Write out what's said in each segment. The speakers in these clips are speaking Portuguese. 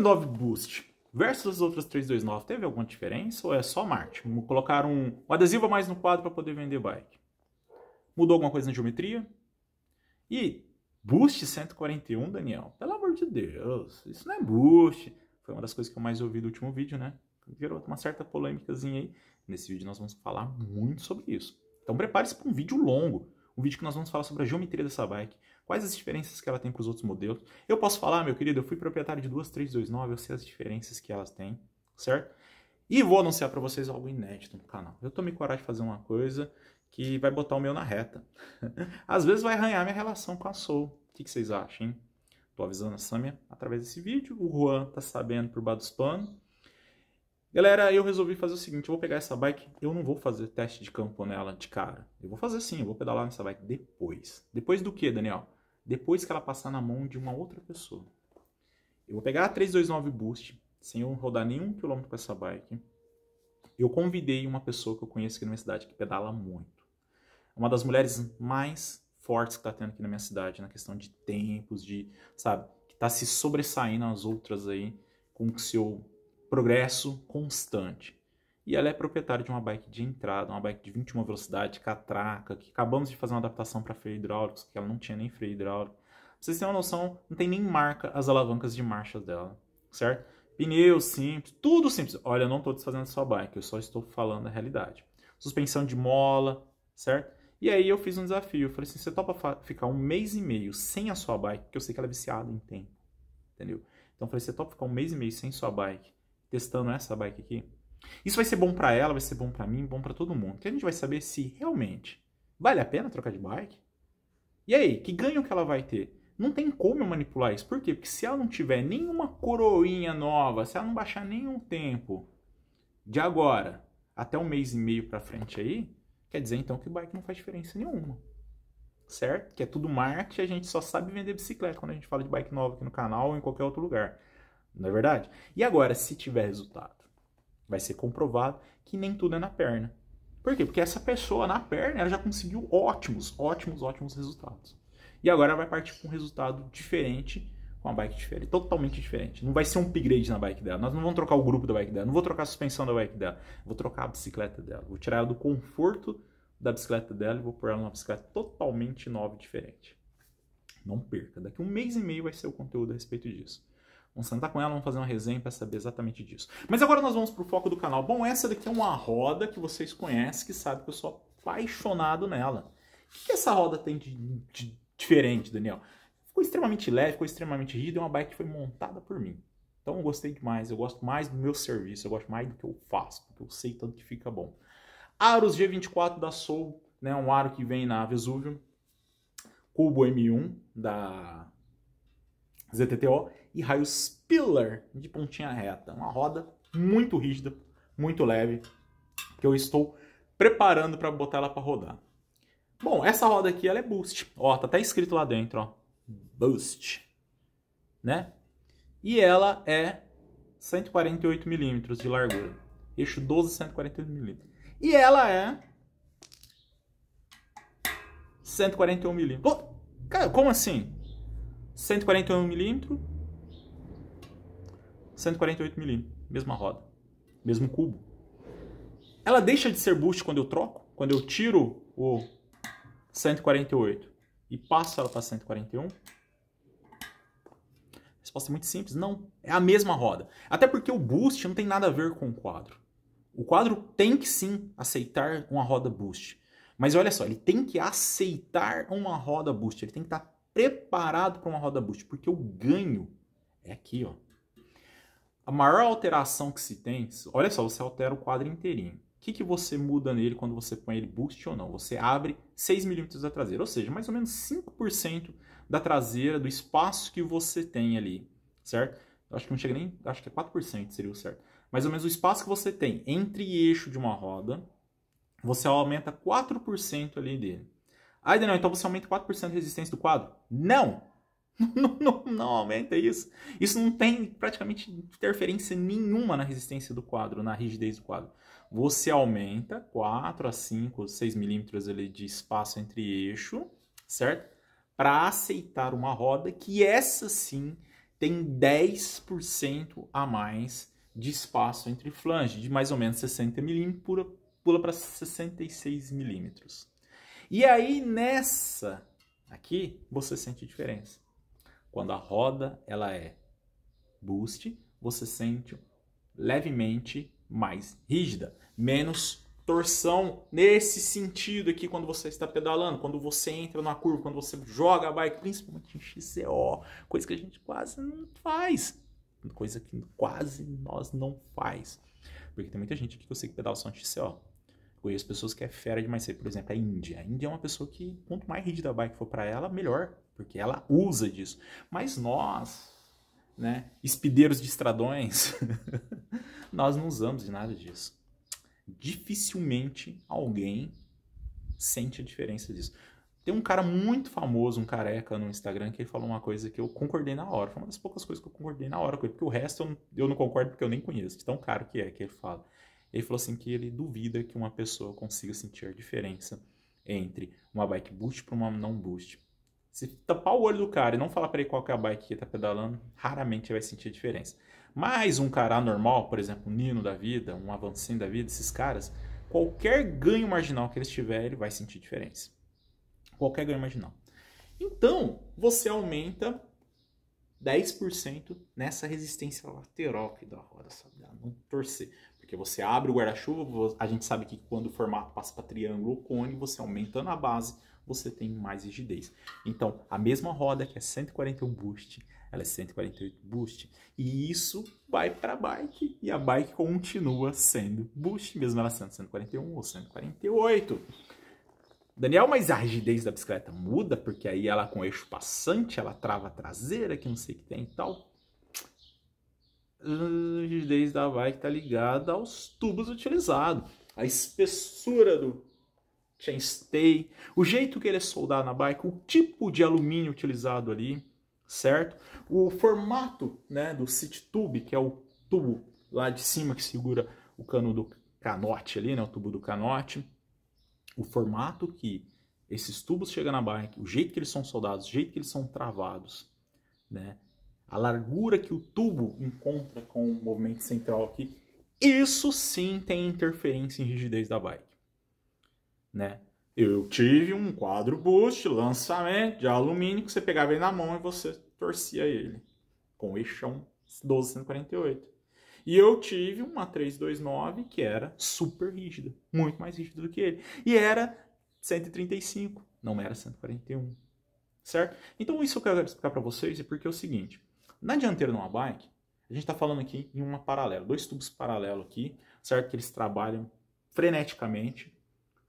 329 Boost versus as outras 329, teve alguma diferença ou é só marketing? Colocaram um, um adesivo a mais no quadro para poder vender bike. Mudou alguma coisa na geometria? E Boost 141, Daniel? Pelo amor de Deus, isso não é Boost. Foi uma das coisas que eu mais ouvi do último vídeo, né? Virou uma certa polêmicazinha aí. Nesse vídeo nós vamos falar muito sobre isso. Então prepare-se para um vídeo longo o vídeo que nós vamos falar sobre a geometria dessa bike, quais as diferenças que ela tem para os outros modelos. Eu posso falar, meu querido, eu fui proprietário de duas 329, eu sei as diferenças que elas têm, certo? E vou anunciar para vocês algo inédito no canal. Eu tomei coragem de fazer uma coisa que vai botar o meu na reta. Às vezes vai arranhar minha relação com a Soul. O que, que vocês acham, hein? Tô avisando a Samia através desse vídeo. O Juan tá sabendo por baixo dos panos. Galera, eu resolvi fazer o seguinte, eu vou pegar essa bike, eu não vou fazer teste de campo nela de cara. Eu vou fazer sim, eu vou pedalar nessa bike depois. Depois do que, Daniel? Depois que ela passar na mão de uma outra pessoa. Eu vou pegar a 329 Boost, sem eu rodar nenhum quilômetro com essa bike. Eu convidei uma pessoa que eu conheço aqui na minha cidade, que pedala muito. Uma das mulheres mais fortes que está tendo aqui na minha cidade, na questão de tempos, de, sabe, que está se sobressaindo às outras aí, com o seu progresso constante. E ela é proprietária de uma bike de entrada, uma bike de 21 velocidade, catraca, que acabamos de fazer uma adaptação para freio hidráulico, que ela não tinha nem freio hidráulico. Pra vocês terem uma noção, não tem nem marca as alavancas de marcha dela, certo? Pneus simples, tudo simples. Olha, eu não estou desfazendo a sua bike, eu só estou falando a realidade. Suspensão de mola, certo? E aí eu fiz um desafio, eu falei assim, você topa ficar um mês e meio sem a sua bike, porque eu sei que ela é viciada em tempo, entendeu? Então eu falei, você topa ficar um mês e meio sem sua bike, testando essa bike aqui. Isso vai ser bom para ela, vai ser bom para mim, bom para todo mundo. Que a gente vai saber se realmente vale a pena trocar de bike. E aí, que ganho que ela vai ter? Não tem como eu manipular isso. Por quê? Porque se ela não tiver nenhuma coroinha nova, se ela não baixar nenhum tempo de agora até um mês e meio para frente aí, quer dizer então que bike não faz diferença nenhuma. Certo? Que é tudo marketing, a gente só sabe vender bicicleta quando a gente fala de bike nova aqui no canal ou em qualquer outro lugar. Não é verdade? E agora, se tiver resultado, vai ser comprovado que nem tudo é na perna. Por quê? Porque essa pessoa na perna ela já conseguiu ótimos, ótimos, ótimos resultados. E agora vai partir com um resultado diferente, com uma bike diferente, totalmente diferente. Não vai ser um upgrade na bike dela. Nós não vamos trocar o grupo da bike dela, não vou trocar a suspensão da bike dela, vou trocar a bicicleta dela, vou tirar ela do conforto da bicicleta dela e vou pôr ela numa bicicleta totalmente nova e diferente. Não perca. Daqui um mês e meio vai ser o conteúdo a respeito disso. Vamos sentar com ela, vamos fazer uma resenha para saber exatamente disso. Mas agora nós vamos para o foco do canal. Bom, essa daqui é uma roda que vocês conhecem, que sabe que eu sou apaixonado nela. O que, essa roda tem de, de diferente, Daniel? Ficou extremamente leve, ficou extremamente rígida, é uma bike que foi montada por mim. Então eu gostei demais, eu gosto mais do meu serviço, eu gosto mais do que eu faço, porque eu sei tanto que fica bom. Aros G24 da Soul, né, um aro que vem na Vesúvio. Cubo M1 da ZTTO e raio spiller de pontinha reta. Uma roda muito rígida, muito leve, que eu estou preparando para botar ela para rodar. Bom, essa roda aqui ela é boost. Ó, tá até escrito lá dentro, ó. Boost. Né? E ela é 148 milímetros de largura. Eixo 12, 148 milímetros. E ela é 141 milímetros. como assim? 141 mm 148mm, mesma roda, mesmo cubo. Ela deixa de ser boost quando eu troco, quando eu tiro o 148 e passo ela para 141? Resposta muito simples, não. É a mesma roda. Até porque o boost não tem nada a ver com o quadro. O quadro tem que sim aceitar uma roda boost. Mas olha só, ele tem que aceitar uma roda boost, ele tem que estar preparado para uma roda boost, porque o ganho é aqui, ó. A maior alteração que se tem, olha só, você altera o quadro inteirinho. O que, que você muda nele quando você põe ele boost ou não? Você abre 6 milímetros da traseira, ou seja, mais ou menos 5% da traseira, do espaço que você tem ali, certo? Acho que não chega nem, acho que é 4% seria o certo. Mais ou menos o espaço que você tem entre eixo de uma roda, você aumenta 4% ali dele. Ah, Daniel, então você aumenta 4% de resistência do quadro? Não! Não, não, não, aumenta isso. Isso não tem praticamente interferência nenhuma na resistência do quadro, na rigidez do quadro. Você aumenta 4 a 5, 6 milímetros de espaço entre eixo, certo? Para aceitar uma roda que essa sim tem 10% a mais de espaço entre flange, de mais ou menos 60 milímetros, pula para 66 milímetros. E aí nessa aqui você sente diferença. Quando a roda ela é boost, você sente levemente mais rígida, menos torção nesse sentido aqui quando você está pedalando, quando você entra na curva, quando você joga a bike, principalmente em XCO, coisa que a gente quase não faz, coisa que quase nós não faz. Porque tem muita gente que consegue pedalar que só em XCO. Conheço pessoas que é fera demais ser, por exemplo, a Índia. A Índia é uma pessoa que quanto mais rígida a bike for para ela, melhor porque ela usa disso. Mas nós, né, espideiros de estradões, nós não usamos de nada disso. Dificilmente alguém sente a diferença disso. Tem um cara muito famoso, um careca no Instagram, que ele falou uma coisa que eu concordei na hora. Foi uma das poucas coisas que eu concordei na hora com ele, porque o resto eu não, eu não concordo porque eu nem conheço, de tão caro que é que ele fala. Ele falou assim que ele duvida que uma pessoa consiga sentir a diferença entre uma bike boost para uma não boost. Se tapar o olho do cara e não falar para ele qual é a bike que ele tá pedalando, raramente ele vai sentir a diferença. Mas um cara normal, por exemplo, um Nino da vida, um Avancin da vida, esses caras, qualquer ganho marginal que eles tiverem, ele vai sentir diferença. Qualquer ganho marginal. Então, você aumenta 10% nessa resistência lateral aqui da roda, sabe? Não torcer. Porque você abre o guarda-chuva, a gente sabe que quando o formato passa para triângulo ou cone, você aumenta na base, você tem mais rigidez. Então, a mesma roda que é 141 boost, ela é 148 boost, e isso vai para a bike, e a bike continua sendo boost, mesmo ela sendo 141 ou 148. Daniel, mas a rigidez da bicicleta muda, porque aí ela com eixo passante, ela trava a traseira, que não sei o que tem e tal. Hum, a rigidez da bike está ligada aos tubos utilizados, a espessura do Stay, o jeito que ele é soldado na bike, o tipo de alumínio utilizado ali, certo? O formato né, do seat tube, que é o tubo lá de cima que segura o cano do canote ali, né, o tubo do canote, o formato que esses tubos chegam na bike, o jeito que eles são soldados, o jeito que eles são travados, né? A largura que o tubo encontra com o movimento central aqui, isso sim tem interferência em rigidez da bike né? Eu tive um quadro boost, lançamento de alumínio, que você pegava ele na mão e você torcia ele com eixão 1248. E eu tive uma 329 que era super rígida, muito mais rígida do que ele. E era 135, não era 141. Certo? Então isso que eu quero explicar para vocês é porque é o seguinte, na dianteira de uma bike, a gente está falando aqui em uma paralela, dois tubos paralelos aqui, certo? Que eles trabalham freneticamente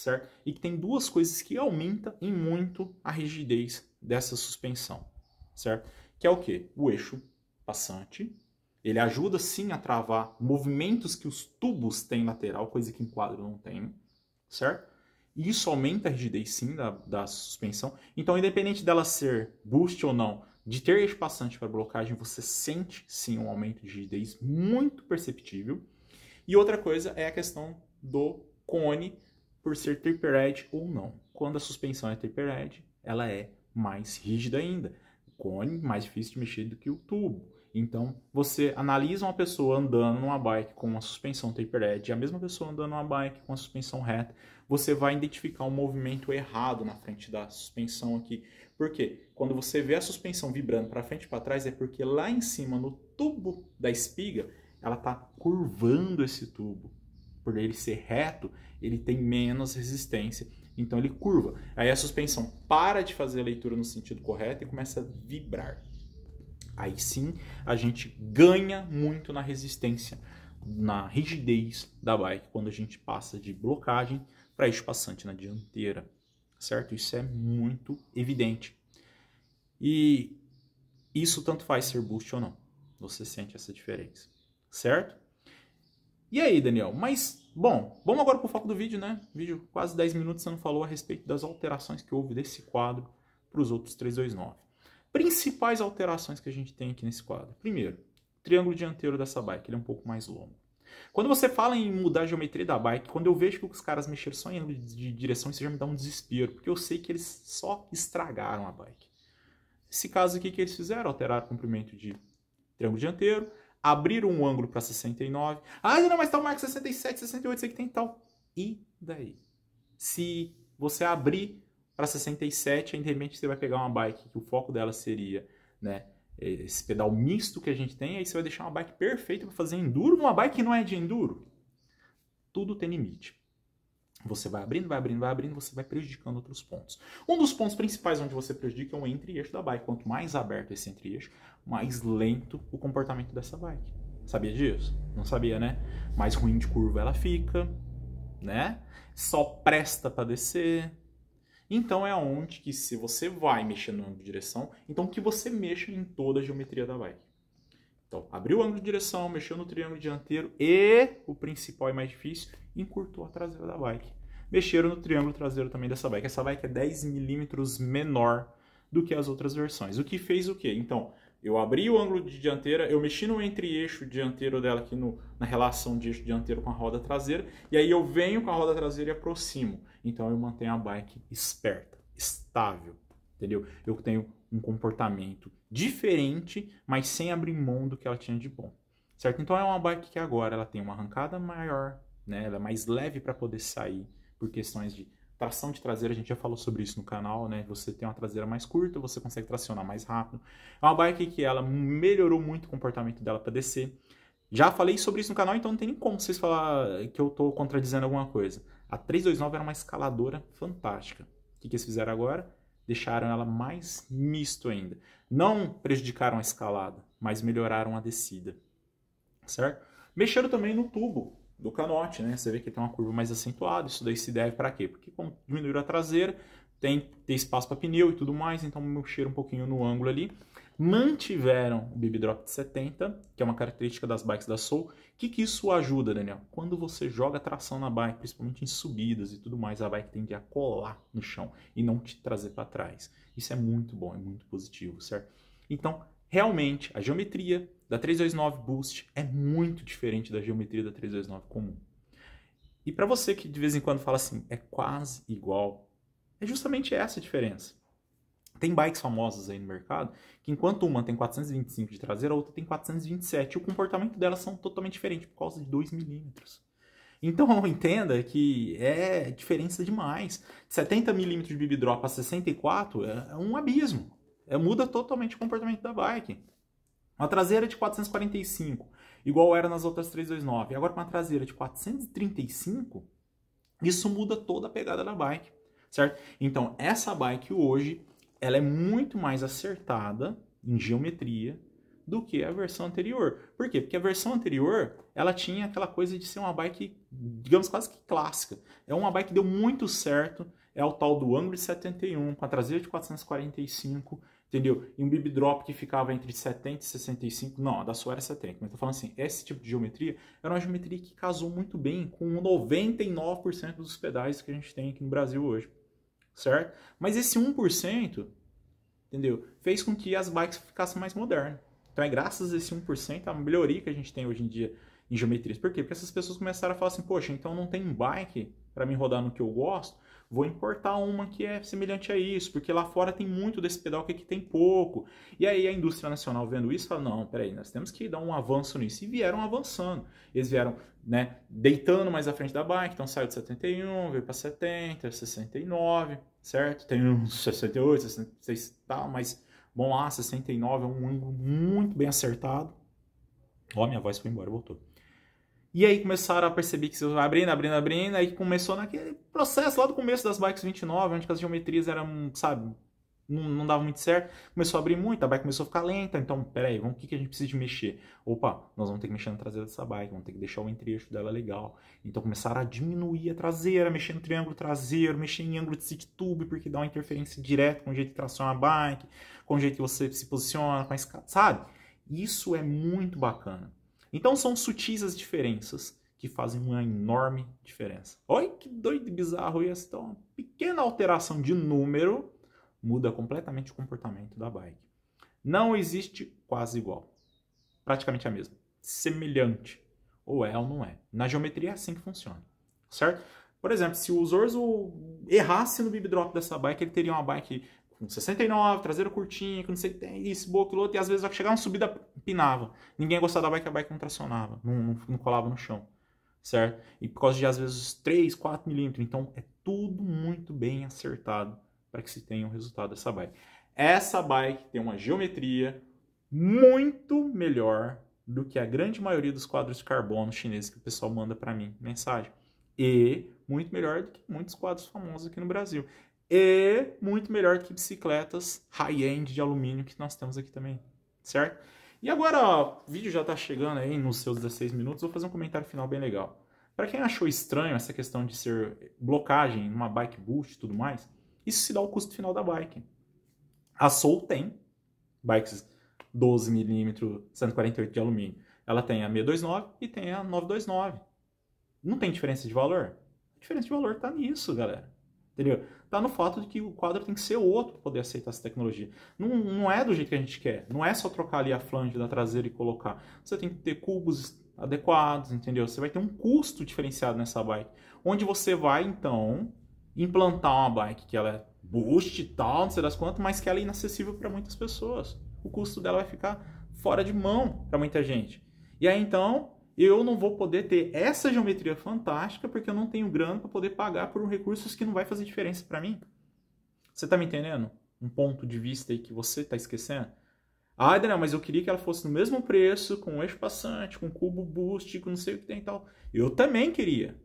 certo? E que tem duas coisas que aumentam em muito a rigidez dessa suspensão, certo? Que é o que? O eixo passante, ele ajuda sim a travar movimentos que os tubos têm lateral, coisa que em quadro não tem, certo? E isso aumenta a rigidez sim da, da suspensão. Então, independente dela ser boost ou não, de ter eixo passante para blocagem, você sente sim um aumento de rigidez muito perceptível. E outra coisa é a questão do cone por ser tapered ou não. Quando a suspensão é tapered, ela é mais rígida ainda. O cone mais difícil de mexer do que o tubo. Então, você analisa uma pessoa andando numa bike com uma suspensão tapered e a mesma pessoa andando numa bike com a suspensão reta, você vai identificar um movimento errado na frente da suspensão aqui. Por quê? Quando você vê a suspensão vibrando para frente e para trás, é porque lá em cima, no tubo da espiga, ela está curvando esse tubo por ele ser reto, ele tem menos resistência. Então ele curva. Aí a suspensão para de fazer a leitura no sentido correto e começa a vibrar. Aí sim a gente ganha muito na resistência, na rigidez da bike quando a gente passa de blocagem para eixo passante na dianteira, certo? Isso é muito evidente. E isso tanto faz ser boost ou não. Você sente essa diferença, certo? E aí, Daniel, mas, bom, vamos agora para o foco do vídeo, né? Vídeo quase 10 minutos, você não falou a respeito das alterações que houve desse quadro para os outros 329. Principais alterações que a gente tem aqui nesse quadro. Primeiro, triângulo dianteiro dessa bike, ele é um pouco mais longo. Quando você fala em mudar a geometria da bike, quando eu vejo que os caras mexeram só em ângulo de direção, isso já me dá um desespero, porque eu sei que eles só estragaram a bike. Esse caso aqui que eles fizeram, alteraram o comprimento de triângulo dianteiro, Abrir um ângulo para 69. Ah, não, mas tal marca 67, 68, sei que tem tal. E daí? Se você abrir para 67, aí de repente você vai pegar uma bike que o foco dela seria, né? Esse pedal misto que a gente tem, aí você vai deixar uma bike perfeita para fazer enduro, uma bike que não é de enduro. Tudo tem limite. Você vai abrindo, vai abrindo, vai abrindo, você vai prejudicando outros pontos. Um dos pontos principais onde você prejudica é o entre-eixo da bike. Quanto mais aberto esse entre-eixo, mais lento o comportamento dessa bike. Sabia disso? Não sabia, né? Mais ruim de curva ela fica, né? Só presta para descer. Então é onde que se você vai mexer no ângulo de direção, então que você mexa em toda a geometria da bike. Então, abriu o ângulo de direção, mexeu no triângulo dianteiro e o principal e mais difícil, encurtou a traseira da bike. Mexeram no triângulo traseiro também dessa bike. Essa bike é 10 milímetros menor do que as outras versões. O que fez o quê? Então, eu abri o ângulo de dianteira, eu mexi no entre-eixo dianteiro dela aqui no, na relação de eixo dianteiro com a roda traseira, e aí eu venho com a roda traseira e aproximo. Então eu mantenho a bike esperta, estável, entendeu? Eu tenho um comportamento diferente, mas sem abrir mão do que ela tinha de bom. Certo? Então é uma bike que agora ela tem uma arrancada maior, né? Ela é mais leve para poder sair por questões de tração de traseira, a gente já falou sobre isso no canal, né? Você tem uma traseira mais curta, você consegue tracionar mais rápido. É uma bike que ela melhorou muito o comportamento dela para descer. Já falei sobre isso no canal, então não tem nem como vocês falar que eu estou contradizendo alguma coisa. A 329 era uma escaladora fantástica. O que, que eles fizeram agora? Deixaram ela mais misto ainda. Não prejudicaram a escalada, mas melhoraram a descida. Certo? Mexeram também no tubo do canote, né? Você vê que tem uma curva mais acentuada. Isso daí se deve para quê? Porque como diminuiu a traseira, tem ter espaço para pneu e tudo mais, então mexeram um pouquinho no ângulo ali. Mantiveram o BB Drop de 70, que é uma característica das bikes da Soul. O que, que isso ajuda, Daniel? Quando você joga tração na bike, principalmente em subidas e tudo mais, a bike tende a colar no chão e não te trazer para trás. Isso é muito bom, é muito positivo, certo? Então, realmente a geometria da 329 Boost é muito diferente da geometria da 329 comum. E para você que de vez em quando fala assim, é quase igual, é justamente essa a diferença. Tem bikes famosas aí no mercado que enquanto uma tem 425 de traseira, a outra tem 427. E o comportamento delas são totalmente diferentes por causa de 2 milímetros. Então entenda que é diferença demais. 70 milímetros de Bibidrop a 64 é um abismo. É, muda totalmente o comportamento da bike. Uma traseira de 445, igual era nas outras 329, agora com uma traseira de 435, isso muda toda a pegada da bike, certo? Então, essa bike hoje, ela é muito mais acertada em geometria do que a versão anterior. Por quê? Porque a versão anterior, ela tinha aquela coisa de ser uma bike, digamos, quase que clássica. É uma bike que deu muito certo é o tal do ângulo de 71, com a traseira de 445, entendeu? E um bib drop que ficava entre 70 e 65, não, a da sua era 70, mas tô falando assim, esse tipo de geometria era uma geometria que casou muito bem com 99% dos pedais que a gente tem aqui no Brasil hoje, certo? Mas esse 1%, entendeu? Fez com que as bikes ficassem mais modernas. Então é graças a esse 1% a melhoria que a gente tem hoje em dia em geometrias. Por quê? Porque essas pessoas começaram a falar assim, poxa, então não tem um bike para me rodar no que eu gosto, vou importar uma que é semelhante a isso, porque lá fora tem muito desse pedal que aqui tem pouco. E aí a indústria nacional vendo isso fala: não, peraí, nós temos que dar um avanço nisso. E vieram avançando. Eles vieram né, deitando mais à frente da bike, então saiu de 71, veio para 70, 69, certo? Tem uns 68, 66 tá, mas bom lá, 69 é um ângulo muito bem acertado. Ó, minha voz foi embora, voltou. E aí começaram a perceber que vocês vão abrindo, abrindo, abrindo, aí começou naquele processo lá do começo das bikes 29, onde as geometrias eram, sabe, não, não dava muito certo, começou a abrir muito, a bike começou a ficar lenta, então, peraí, vamos, o que, que a gente precisa de mexer? Opa, nós vamos ter que mexer na traseira dessa bike, vamos ter que deixar o entre-eixo dela legal. Então começaram a diminuir a traseira, mexer no triângulo traseiro, mexer em ângulo de seat tube, porque dá uma interferência direta com o jeito de tração a bike, com o jeito que você se posiciona, com a escada, sabe? Isso é muito bacana. Então são sutis as diferenças que fazem uma enorme diferença. Olha que doido e bizarro isso. Então, uma pequena alteração de número muda completamente o comportamento da bike. Não existe quase igual. Praticamente a mesma. Semelhante. Ou é ou não é. Na geometria é assim que funciona. Certo? Por exemplo, se o Zorzo errasse no bibidrop dessa bike, ele teria uma bike com 69, traseira curtinha, que não sei, tem isso, boa, aquilo outro, e às vezes chegar uma subida, pinava. Ninguém gostava da bike, a bike não tracionava, não, não, não colava no chão, certo? E por causa de, às vezes, 3, 4 milímetros. Então, é tudo muito bem acertado para que se tenha o um resultado dessa bike. Essa bike tem uma geometria muito melhor do que a grande maioria dos quadros de carbono chineses que o pessoal manda para mim mensagem. E muito melhor do que muitos quadros famosos aqui no Brasil e muito melhor que bicicletas high-end de alumínio que nós temos aqui também, certo? E agora, ó, o vídeo já está chegando aí nos seus 16 minutos, vou fazer um comentário final bem legal. Para quem achou estranho essa questão de ser blocagem numa bike boost e tudo mais, isso se dá ao custo final da bike. A Soul tem bikes 12mm 148 de alumínio. Ela tem a 629 e tem a 929. Não tem diferença de valor? A diferença de valor está nisso, galera. Entendeu? Tá no fato de que o quadro tem que ser outro para poder aceitar essa tecnologia. Não, não é do jeito que a gente quer. Não é só trocar ali a flange da traseira e colocar. Você tem que ter cubos adequados, entendeu? Você vai ter um custo diferenciado nessa bike. Onde você vai, então, implantar uma bike que ela é boost e tal, não sei das quantas, mas que ela é inacessível para muitas pessoas. O custo dela vai ficar fora de mão para muita gente. E aí, então, eu não vou poder ter essa geometria fantástica porque eu não tenho grana para poder pagar por recursos que não vai fazer diferença para mim. Você está me entendendo? Um ponto de vista aí que você está esquecendo. Ah, Daniel, mas eu queria que ela fosse no mesmo preço, com eixo passante, com cubo boost, com não sei o que tem e tal. Eu também queria.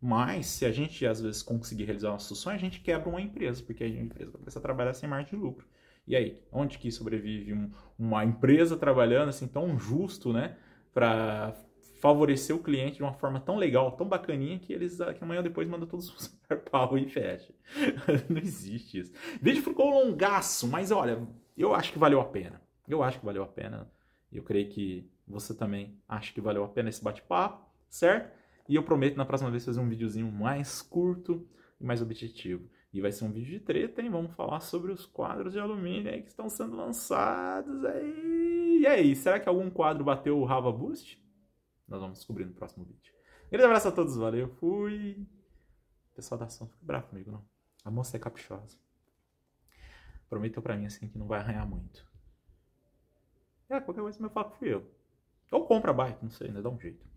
Mas, se a gente, às vezes, conseguir realizar uma solução a gente quebra uma empresa, porque a empresa começa a trabalhar sem margem de lucro. E aí, onde que sobrevive um, uma empresa trabalhando assim tão justo, né? Para favoreceu o cliente de uma forma tão legal, tão bacaninha, que eles ah, que amanhã depois mandam todos os pau e fecha. Não existe isso. O vídeo ficou longaço, mas olha, eu acho que valeu a pena. Eu acho que valeu a pena. Eu creio que você também acha que valeu a pena esse bate-papo, certo? E eu prometo na próxima vez fazer um videozinho mais curto e mais objetivo. E vai ser um vídeo de treta, hein? Vamos falar sobre os quadros de alumínio aí que estão sendo lançados aí. E aí, será que algum quadro bateu o Rava Boost? Nós vamos descobrir no próximo vídeo. grande abraço a todos, valeu, fui! O pessoal da ação não fica bravo comigo, não. A moça é caprichosa. Prometeu pra mim assim que não vai arranhar muito. É, qualquer coisa meu fato fui eu. Ou compra a bike, não sei, ainda né? dá um jeito.